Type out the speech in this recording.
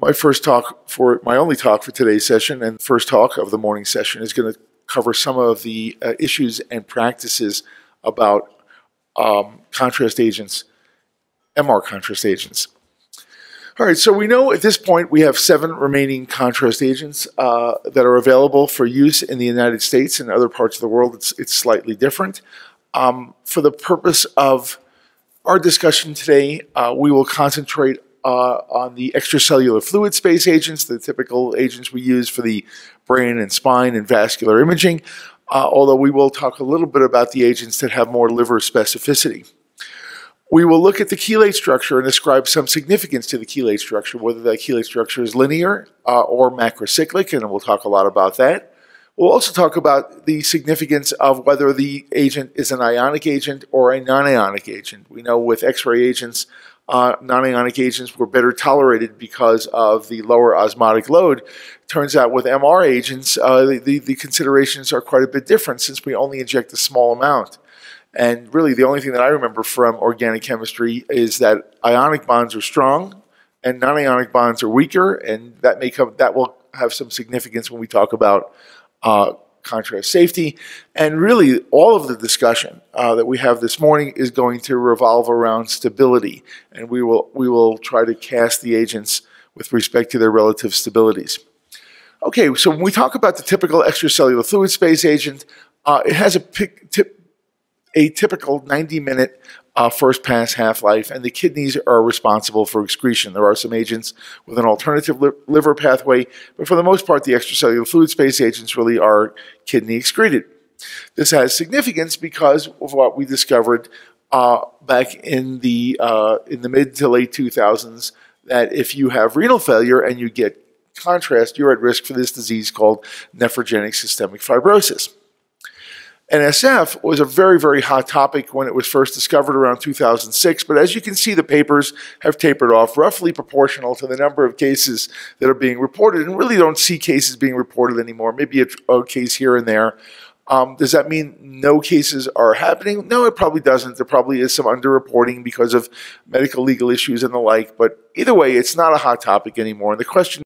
My first talk for my only talk for today's session and first talk of the morning session is going to cover some of the uh, issues and practices about um, contrast agents, MR contrast agents. All right, so we know at this point we have seven remaining contrast agents uh, that are available for use in the United States and other parts of the world. It's, it's slightly different. Um, for the purpose of our discussion today, uh, we will concentrate uh, on the extracellular fluid space agents, the typical agents we use for the brain and spine and vascular imaging, uh, although we will talk a little bit about the agents that have more liver specificity. We will look at the chelate structure and ascribe some significance to the chelate structure, whether that chelate structure is linear uh, or macrocyclic, and we'll talk a lot about that. We'll also talk about the significance of whether the agent is an ionic agent or a non-ionic agent. We know with X-ray agents, uh, non-ionic agents were better tolerated because of the lower osmotic load. Turns out with MR agents, uh, the, the, the considerations are quite a bit different since we only inject a small amount. And really, the only thing that I remember from organic chemistry is that ionic bonds are strong and non-ionic bonds are weaker, and that may come, that will have some significance when we talk about uh, contrast safety. And really, all of the discussion uh, that we have this morning is going to revolve around stability. And we will, we will try to cast the agents with respect to their relative stabilities. Okay, so when we talk about the typical extracellular fluid space agent, uh, it has a pic, tip, a typical 90 minute uh, first pass half life, and the kidneys are responsible for excretion. There are some agents with an alternative li liver pathway, but for the most part, the extracellular fluid space agents really are kidney excreted. This has significance because of what we discovered uh, back in the uh, in the mid to late 2000s that if you have renal failure and you get contrast, you're at risk for this disease called nephrogenic systemic fibrosis. NSF was a very, very hot topic when it was first discovered around 2006, but as you can see, the papers have tapered off roughly proportional to the number of cases that are being reported, and really don't see cases being reported anymore, maybe a, a case here and there. Um, does that mean no cases are happening? No, it probably doesn't. There probably is some underreporting because of medical legal issues and the like, but either way, it's not a hot topic anymore. And the question